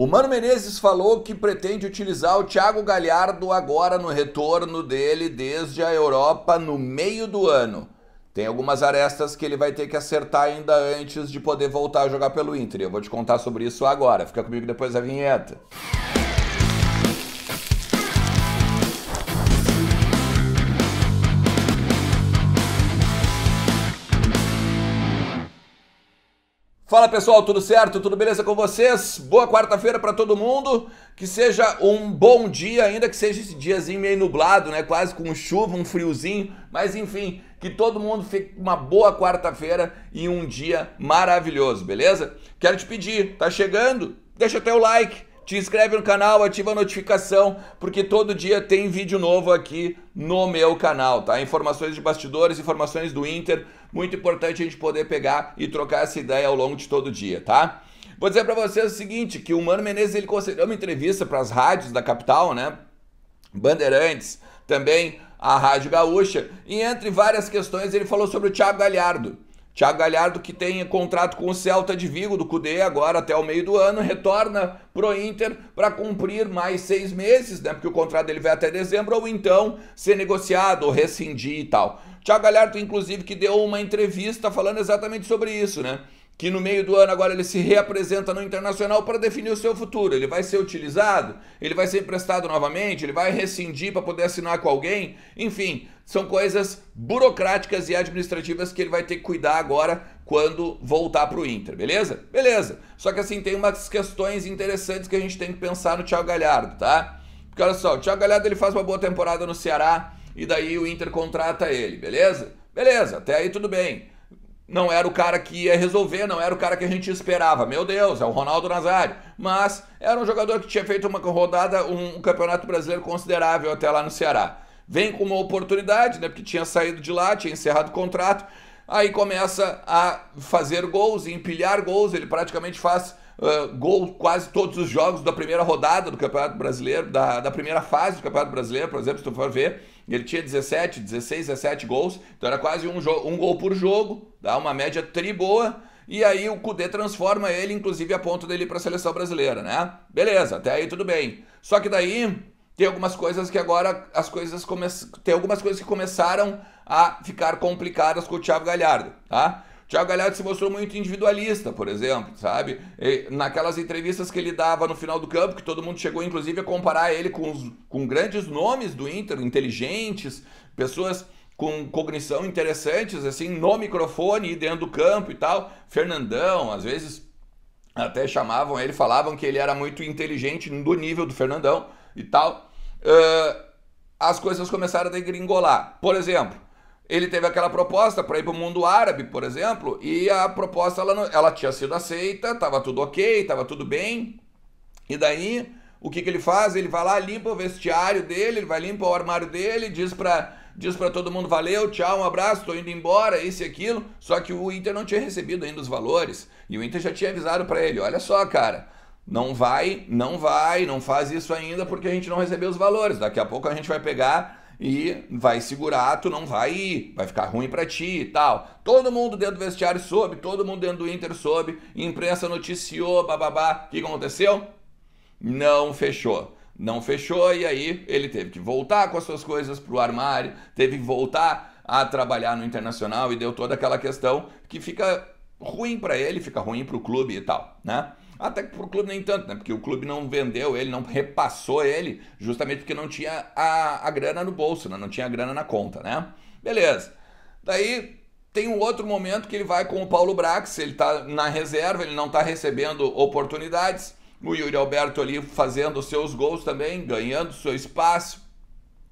O Mano Menezes falou que pretende utilizar o Thiago Galhardo agora no retorno dele desde a Europa no meio do ano. Tem algumas arestas que ele vai ter que acertar ainda antes de poder voltar a jogar pelo Inter. Eu vou te contar sobre isso agora. Fica comigo depois da vinheta. Fala pessoal, tudo certo? Tudo beleza com vocês? Boa quarta-feira para todo mundo. Que seja um bom dia, ainda que seja esse diazinho meio nublado, né? Quase com chuva, um friozinho, mas enfim, que todo mundo fique uma boa quarta-feira e um dia maravilhoso, beleza? Quero te pedir, tá chegando? Deixa até o like, te inscreve no canal, ativa a notificação, porque todo dia tem vídeo novo aqui no meu canal, tá? Informações de bastidores, informações do Inter, muito importante a gente poder pegar e trocar essa ideia ao longo de todo dia, tá? Vou dizer para vocês o seguinte, que o Mano Menezes ele concedeu uma entrevista para as rádios da capital, né? Bandeirantes, também a Rádio Gaúcha, e entre várias questões ele falou sobre o Thiago Galhardo. Thiago Galhardo, que tem contrato com o Celta de Vigo, do CUDE, agora até o meio do ano, retorna pro Inter para cumprir mais seis meses, né? Porque o contrato dele vai até dezembro, ou então ser negociado, ou rescindir e tal. Thiago Galhardo, inclusive, que deu uma entrevista falando exatamente sobre isso, né? que no meio do ano agora ele se reapresenta no Internacional para definir o seu futuro. Ele vai ser utilizado? Ele vai ser emprestado novamente? Ele vai rescindir para poder assinar com alguém? Enfim, são coisas burocráticas e administrativas que ele vai ter que cuidar agora quando voltar para o Inter, beleza? Beleza. Só que assim, tem umas questões interessantes que a gente tem que pensar no Thiago Galhardo, tá? Porque olha só, o Thiago Galhardo ele faz uma boa temporada no Ceará e daí o Inter contrata ele, beleza? Beleza, até aí tudo bem não era o cara que ia resolver, não era o cara que a gente esperava. Meu Deus, é o Ronaldo Nazário. Mas era um jogador que tinha feito uma rodada, um, um campeonato brasileiro considerável até lá no Ceará. Vem com uma oportunidade, né? Porque tinha saído de lá, tinha encerrado o contrato. Aí começa a fazer gols, empilhar gols. Ele praticamente faz ah, gol quase todos os jogos da primeira rodada do Campeonato Brasileiro, da, da primeira fase do Campeonato Brasileiro, por exemplo, se tu for ver, ele tinha 17, 16, 17 gols, então era quase um, um gol por jogo, dá uma média triboa, e aí o Cudê transforma ele, inclusive a ponto dele para a seleção brasileira, né? Beleza, até aí tudo bem. Só que daí tem algumas coisas que agora as coisas tem algumas coisas que começaram a ficar complicadas com o Thiago Galhardo, tá? Thiago Galhardo se mostrou muito individualista, por exemplo, sabe? E naquelas entrevistas que ele dava no final do campo, que todo mundo chegou, inclusive, a comparar ele com, os, com grandes nomes do Inter, inteligentes, pessoas com cognição interessantes, assim, no microfone e dentro do campo e tal. Fernandão, às vezes até chamavam ele, falavam que ele era muito inteligente do nível do Fernandão e tal. Uh, as coisas começaram a degringolar. Por exemplo, ele teve aquela proposta para ir para o mundo árabe, por exemplo, e a proposta ela, ela tinha sido aceita, estava tudo ok, estava tudo bem. E daí, o que, que ele faz? Ele vai lá, limpa o vestiário dele, ele vai limpa o armário dele, diz para diz para todo mundo valeu, tchau, um abraço, estou indo embora, isso e aquilo. Só que o Inter não tinha recebido ainda os valores e o Inter já tinha avisado para ele, olha só, cara, não vai, não vai, não faz isso ainda porque a gente não recebeu os valores. Daqui a pouco a gente vai pegar e vai segurar, tu não vai ir, vai ficar ruim para ti e tal. Todo mundo dentro do vestiário soube, todo mundo dentro do Inter soube, imprensa noticiou, bababá. O que aconteceu? Não fechou não fechou e aí ele teve que voltar com as suas coisas pro armário, teve que voltar a trabalhar no internacional e deu toda aquela questão que fica ruim para ele, fica ruim para o clube e tal, né? Até que para o clube nem tanto, né? Porque o clube não vendeu ele, não repassou ele, justamente porque não tinha a, a grana no bolso, né? não tinha a grana na conta, né? Beleza. Daí tem um outro momento que ele vai com o Paulo Brax, ele está na reserva, ele não está recebendo oportunidades. O Yuri Alberto ali fazendo seus gols também, ganhando seu espaço.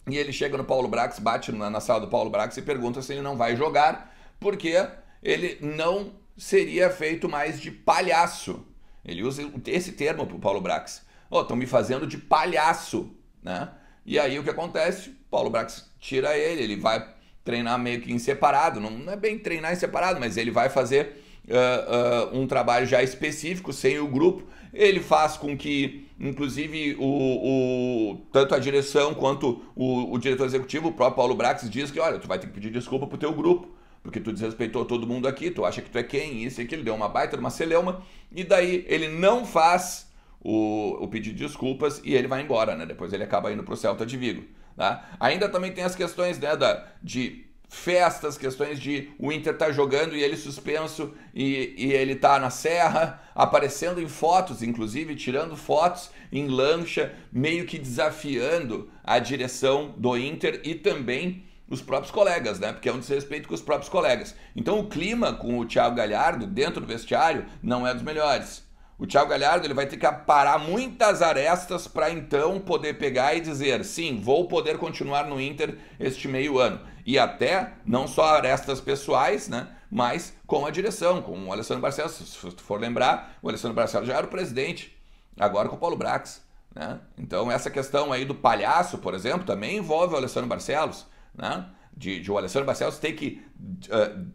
E ele chega no Paulo Brax, bate na, na sala do Paulo Brax e pergunta se ele não vai jogar, porque ele não seria feito mais de palhaço. Ele usa esse termo para o Paulo Brax. Oh, estão me fazendo de palhaço, né? E aí o que acontece? Paulo Brax tira ele, ele vai treinar meio que em separado. Não, não é bem treinar em separado, mas ele vai fazer uh, uh, um trabalho já específico, sem o grupo. Ele faz com que, inclusive, o, o tanto a direção quanto o, o, diretor executivo, o próprio Paulo Brax, diz que, olha, tu vai ter que pedir desculpa o teu grupo porque tu desrespeitou todo mundo aqui, tu acha que tu é quem, isso e aquilo, deu uma baita, uma celeuma, e daí ele não faz o, o pedido de desculpas e ele vai embora, né? Depois ele acaba indo pro Celta de Vigo, tá? Ainda também tem as questões, né, da, de festas, questões de o Inter tá jogando e ele suspenso e, e ele tá na serra, aparecendo em fotos, inclusive tirando fotos em lancha, meio que desafiando a direção do Inter e também os próprios colegas, né? Porque é um desrespeito com os próprios colegas. Então o clima com o Thiago Galhardo dentro do vestiário não é dos melhores. O Thiago Galhardo ele vai ter que parar muitas arestas para então poder pegar e dizer sim, vou poder continuar no Inter este meio ano. E até não só arestas pessoais, né? Mas com a direção, com o Alessandro Barcelos. Se tu for lembrar, o Alessandro Barcelos já era o presidente, agora com o Paulo Brax. Né? Então essa questão aí do palhaço, por exemplo, também envolve o Alessandro Barcelos né? de, de o Alessandro Barcelos ter que uh,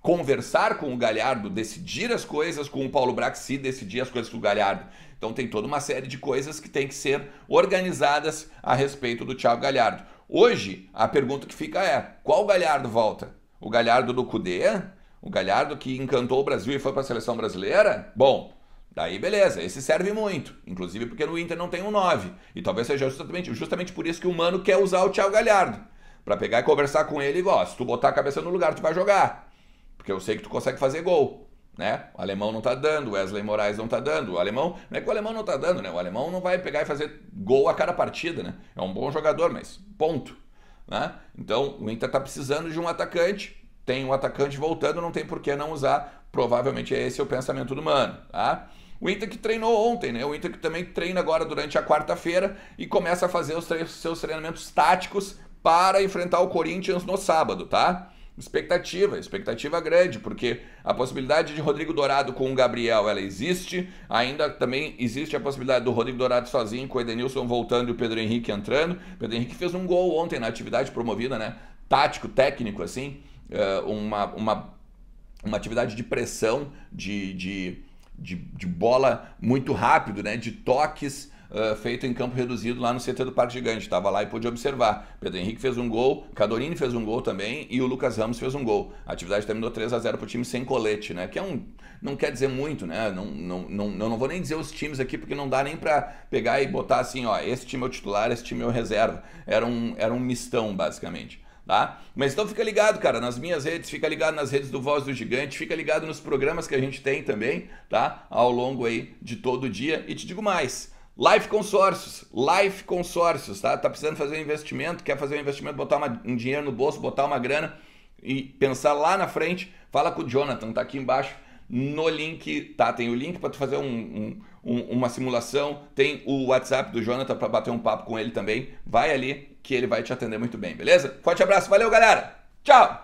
conversar com o Galhardo, decidir as coisas, com o Paulo Braxi decidir as coisas com o Galhardo. Então tem toda uma série de coisas que tem que ser organizadas a respeito do Thiago Galhardo. Hoje, a pergunta que fica é: qual Galhardo volta? O Galhardo do Cudê? O Galhardo que encantou o Brasil e foi para a seleção brasileira? Bom, Daí beleza, esse serve muito, inclusive porque no Inter não tem um 9. E talvez seja justamente, justamente por isso que o Mano quer usar o Thiago Galhardo para pegar e conversar com ele igual, se tu botar a cabeça no lugar, tu vai jogar. Porque eu sei que tu consegue fazer gol, né? O alemão não tá dando, Wesley Moraes não tá dando. O alemão, não é que o alemão não tá dando, né? O alemão não vai pegar e fazer gol a cada partida, né? É um bom jogador, mas ponto, né? Então, o Inter tá precisando de um atacante. Tem um atacante voltando, não tem por que não usar. Provavelmente é esse o pensamento do Mano, tá? O Inter que treinou ontem, né? O Inter que também treina agora durante a quarta-feira e começa a fazer os tre seus treinamentos táticos para enfrentar o Corinthians no sábado, tá? Expectativa, expectativa grande, porque a possibilidade de Rodrigo Dourado com o Gabriel, ela existe. Ainda também existe a possibilidade do Rodrigo Dourado sozinho, com o Edenilson voltando e o Pedro Henrique entrando. O Pedro Henrique fez um gol ontem na atividade promovida, né? Tático, técnico, assim. Eh, uma, uma, uma atividade de pressão, de, de, de, de bola muito rápido, né? De toques uh, feito em campo reduzido lá no CT do Parque Gigante. Estava lá e pude observar. Pedro Henrique fez um gol, Cadorini fez um gol também e o Lucas Ramos fez um gol. A atividade terminou 3 a 0 para o time sem colete, né? Que é um, não quer dizer muito, né? Não, não, não, não vou nem dizer os times aqui porque não dá nem para pegar e botar assim, ó, esse time é o titular, esse time é o reserva. Era um, era um mistão, basicamente. Tá? Mas então fica ligado, cara, nas minhas redes, fica ligado nas redes do Voz do Gigante, fica ligado nos programas que a gente tem também, tá? Ao longo aí de todo o dia. E te digo mais, Life Consórcios, Life Consórcios, tá? Tá precisando fazer um investimento, quer fazer um investimento, botar uma, um dinheiro no bolso, botar uma grana e pensar lá na frente, fala com o Jonathan, tá aqui embaixo no link, tá? Tem o link para tu fazer um, um, uma simulação, tem o WhatsApp do Jonathan para bater um papo com ele também. Vai ali que ele vai te atender muito bem, beleza? Forte abraço, valeu galera, tchau!